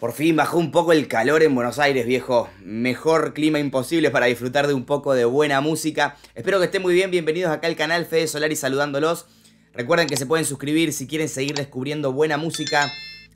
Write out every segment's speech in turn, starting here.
Por fin bajó un poco el calor en Buenos Aires, viejo. Mejor clima imposible para disfrutar de un poco de buena música. Espero que estén muy bien. Bienvenidos acá al canal Fede Solari saludándolos. Recuerden que se pueden suscribir si quieren seguir descubriendo buena música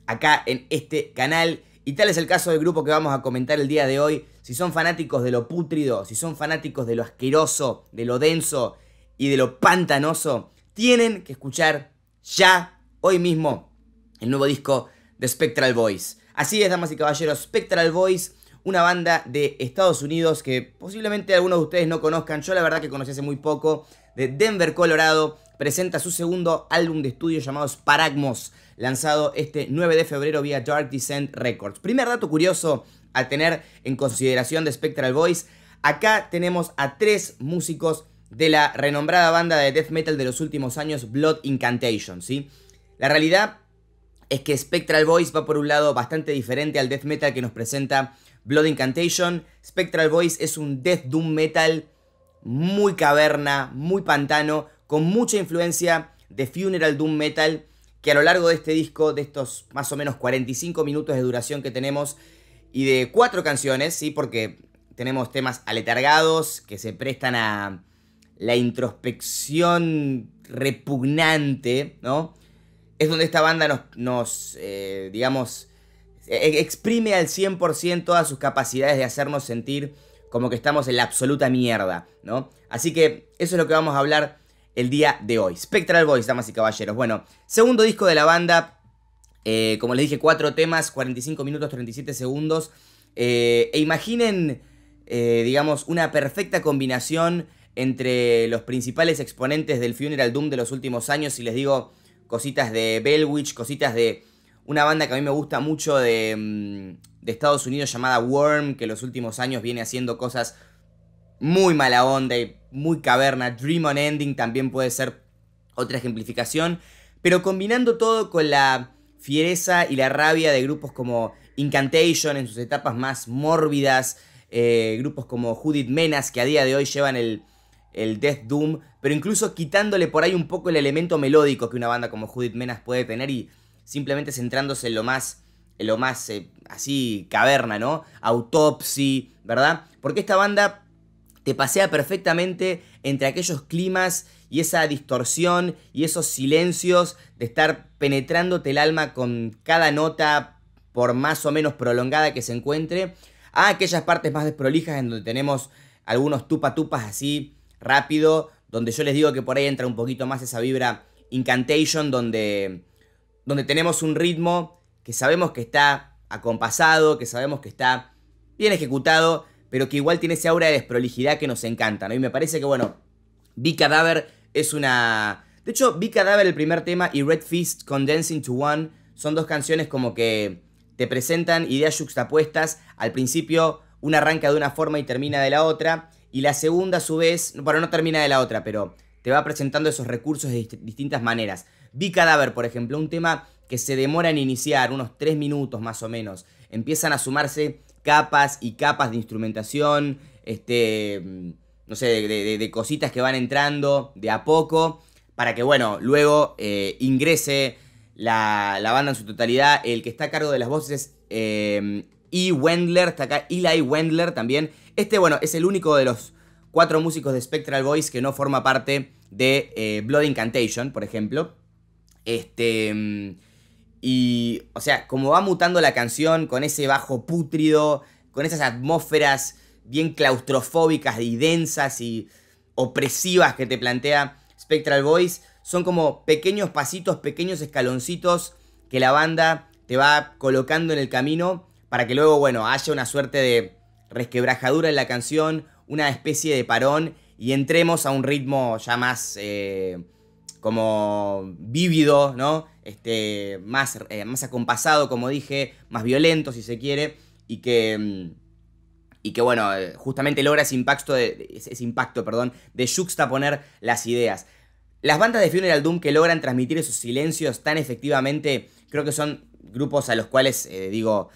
acá en este canal. Y tal es el caso del grupo que vamos a comentar el día de hoy. Si son fanáticos de lo pútrido, si son fanáticos de lo asqueroso, de lo denso y de lo pantanoso, tienen que escuchar ya, hoy mismo, el nuevo disco de Spectral Boys. Así es, damas y caballeros, Spectral Boys, una banda de Estados Unidos que posiblemente algunos de ustedes no conozcan, yo la verdad que conocí hace muy poco, de Denver, Colorado, presenta su segundo álbum de estudio llamado Sparagmos, lanzado este 9 de febrero vía Dark Descent Records. Primer dato curioso a tener en consideración de Spectral Boys, acá tenemos a tres músicos de la renombrada banda de death metal de los últimos años, Blood Incantation, ¿sí? La realidad es que Spectral Voice va por un lado bastante diferente al death metal que nos presenta Blood Incantation. Spectral Voice es un death doom metal muy caverna, muy pantano, con mucha influencia de funeral doom metal, que a lo largo de este disco, de estos más o menos 45 minutos de duración que tenemos, y de cuatro canciones, ¿sí? porque tenemos temas aletargados que se prestan a la introspección repugnante, ¿no? es donde esta banda nos, eh, digamos, e, e, exprime al 100% todas sus capacidades de hacernos sentir como que estamos en la absoluta mierda, ¿no? Así que eso es lo que vamos a hablar el día de hoy. Spectral Boys, damas y caballeros. Bueno, segundo disco de la banda, eh, como les dije, cuatro temas, 45 minutos, 37 segundos. Eh, e imaginen, digamos, una perfecta combinación entre los principales exponentes del Funeral Doom de los últimos años, y les digo cositas de Bellwitch, cositas de una banda que a mí me gusta mucho de, mm, de Estados Unidos llamada Worm, que en los últimos años viene haciendo cosas muy mala onda y muy caverna. Dream on Ending también puede ser otra ejemplificación, pero combinando todo con la fiereza y la rabia de grupos como Incantation en sus etapas más mórbidas, eh, grupos como Judith Menas, que a día de hoy llevan el, el Death Doom, pero incluso quitándole por ahí un poco el elemento melódico que una banda como Judith Menas puede tener y simplemente centrándose en lo más, en lo más eh, así caverna, ¿no? Autopsy, ¿verdad? Porque esta banda te pasea perfectamente entre aquellos climas y esa distorsión y esos silencios de estar penetrándote el alma con cada nota por más o menos prolongada que se encuentre, a aquellas partes más desprolijas en donde tenemos algunos tupa tupas así rápido, donde yo les digo que por ahí entra un poquito más esa vibra incantation, donde, donde tenemos un ritmo que sabemos que está acompasado, que sabemos que está bien ejecutado, pero que igual tiene esa aura de desprolijidad que nos encanta, A Y me parece que, bueno, vi Cadaver es una... De hecho, vi Cadaver, el primer tema, y Red Fist Condensing to One son dos canciones como que te presentan ideas juxtapuestas... Al principio, una arranca de una forma y termina de la otra y la segunda a su vez, bueno, no termina de la otra, pero te va presentando esos recursos de distintas maneras. Vi Cadáver, por ejemplo, un tema que se demora en iniciar, unos tres minutos más o menos. Empiezan a sumarse capas y capas de instrumentación, este, mm, no sé, de, cositas que van entrando de a poco, para que, bueno, luego eh, ingrese la, banda en su totalidad. El que está a cargo de las voces eh, y Wendler, está acá Eli Wendler también. Este, bueno, es el único de los cuatro músicos de Spectral Boys que no forma parte de eh, Blood Incantation, por ejemplo. Este. Mm, y, o sea, como va mutando la canción con ese bajo pútrido, con esas atmósferas bien claustrofóbicas y densas y opresivas que te plantea Spectral Voice, son como pequeños pasitos, pequeños escaloncitos que la banda te va colocando en el camino para que luego, bueno, haya una suerte de resquebrajadura en la canción, una especie de parón y entremos a un ritmo ya más eh, como vívido, ¿no? Este, más, eh, más acompasado, como dije, más violento si se quiere, y que, mm, y que bueno, eh, justamente logra ese impacto, de, ese impacto perdón, de juxtaponer las ideas. Las bandas de Funeral Doom que logran transmitir esos silencios tan efectivamente, creo que son grupos a los cuales, digo,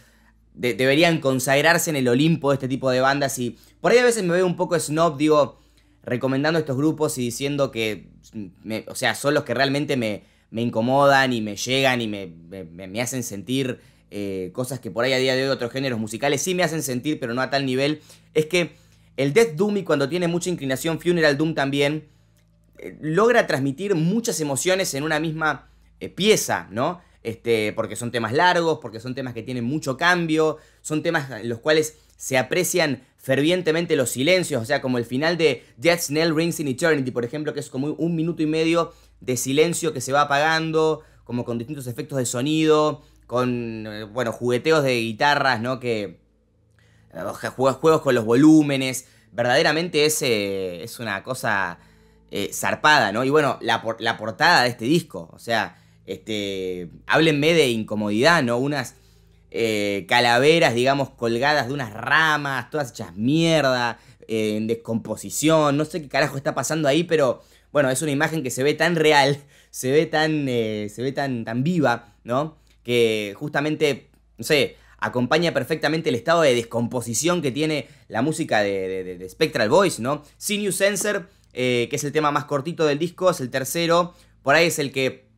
deberían consagrarse en el Olimpo este tipo de bandas. Y por ahí a veces me veo un poco snob, digo, recomendando estos grupos y diciendo que, o sea, son los que realmente me, incomodan y me llegan y me, hacen sentir eh, cosas que por ahí a día de hoy otros géneros musicales sí me hacen sentir, pero no a tal nivel. Es que el Death Doom y cuando tiene mucha inclinación, Funeral Doom también, eh, logra transmitir muchas emociones en una misma eh, pieza, ¿no? este, porque son temas largos, porque son temas que tienen mucho cambio, son temas en los cuales se aprecian fervientemente los silencios, o sea, como el final de Death Snell Rings in Eternity, por ejemplo, que es como un minuto y medio de silencio que se va apagando, como con distintos efectos de sonido, con, eh, bueno, jugueteos de guitarras, ¿no? Que eh, juegos, juegos con los volúmenes, verdaderamente es, eh, es una cosa zarpada, ¿no? Y bueno, la, la portada de este disco, o sea este, háblenme de incomodidad, ¿no? Unas eh, calaveras, digamos, colgadas de unas ramas, todas hechas mierda, eh, en descomposición, no sé qué carajo está pasando ahí, pero bueno, es una imagen que se ve tan real, se ve tan, eh, se ve tan, tan viva, ¿no? Que justamente, no sé, acompaña perfectamente el estado de descomposición que tiene la música de, Spectral Voice, ¿no? Sin New Sensor, que es el tema más cortito del disco, es el tercero, por ahí es el que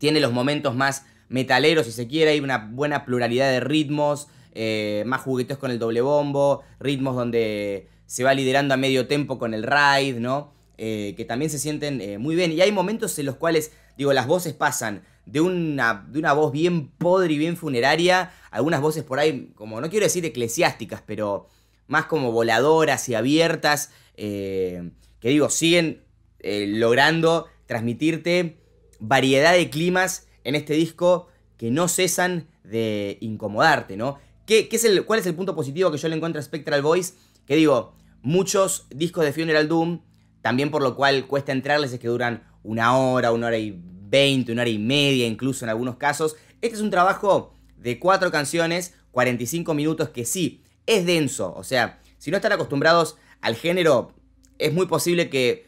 tiene los momentos más metaleros, si se quiere, hay una buena pluralidad de ritmos, eh, más juguetes con el doble bombo, ritmos donde se va liderando a medio tempo con el ride, ¿no? Eh, que también se sienten eh, muy bien. Y hay momentos en los cuales, digo, las voces pasan de una, de una voz bien podre y bien funeraria, algunas voces por ahí, como no quiero decir eclesiásticas, pero más como voladoras y abiertas, que digo, siguen logrando transmitirte variedad de climas en este disco que no cesan de incomodarte, ¿no? ¿Qué, es el, ¿Cuál es el punto positivo que yo le encuentro a Spectral Voice? Que digo, muchos discos de Funeral Doom, también por lo cual cuesta entrarles, es que duran una hora, una hora y veinte, una hora y media, incluso en algunos casos. Este es un trabajo de cuatro canciones, 45 minutos, que sí, es denso. O sea, si no están acostumbrados al género, es muy posible que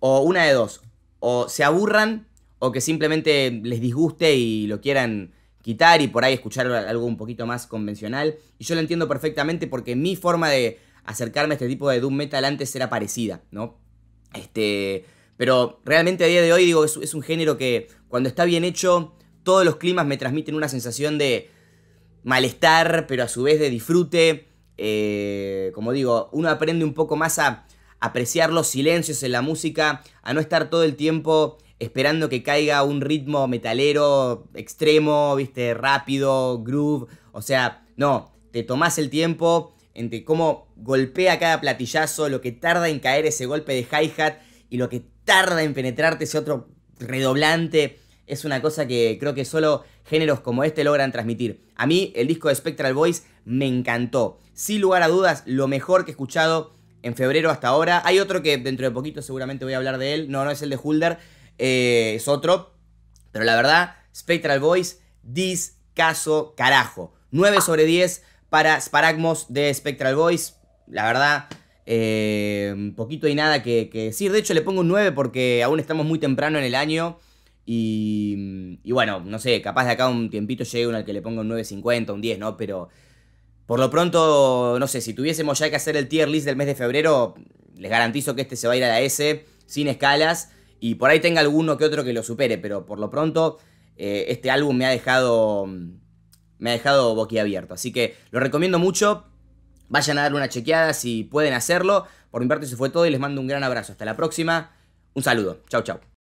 o una de dos, o se aburran o que simplemente les disguste y lo quieran quitar y por ahí escuchar algo un poquito más convencional. Y yo lo entiendo perfectamente porque mi forma de acercarme a este tipo de doom metal antes era parecida, ¿no? Este, pero realmente a día de hoy digo, es, un género que cuando está bien hecho, todos los climas me transmiten una sensación de malestar, pero a su vez de disfrute. Eh, como digo, uno aprende un poco más a apreciar los silencios en la música, a no estar todo el tiempo esperando que caiga un ritmo metalero extremo, viste, rápido, groove. O sea, no, te tomás el tiempo entre cómo golpea cada platillazo, lo que tarda en caer ese golpe de hi-hat y lo que tarda en penetrarte ese otro redoblante. Es una cosa que creo que solo géneros como este logran transmitir. A mí el disco de Spectral Voice me encantó. Sin lugar a dudas, lo mejor que he escuchado en febrero hasta ahora. Hay otro que dentro de poquito seguramente voy a hablar de él. No, no es el de Hulder. Eh, es otro. Pero la verdad, Spectral Voice discaso carajo. 9 sobre 10 para Sparagmos de Spectral Voice La verdad, eh, poquito y nada que, decir. De hecho, le pongo un 9 porque aún estamos muy temprano en el año. Y, y bueno, no sé, capaz de acá un tiempito llegue uno al que le ponga un 9.50, un 10, ¿no? Pero por lo pronto, no sé, si tuviésemos ya que hacer el tier list del mes de febrero, les garantizo que este se va a ir a la S sin escalas. Y por ahí tenga alguno que otro que lo supere, pero por lo pronto eh, este álbum me ha dejado. Mm, me ha dejado boquiabierto. Así que lo recomiendo mucho. Vayan a darle una chequeada si pueden hacerlo. Por mi parte, eso fue todo y les mando un gran abrazo. Hasta la próxima. Un saludo. Chau, chau.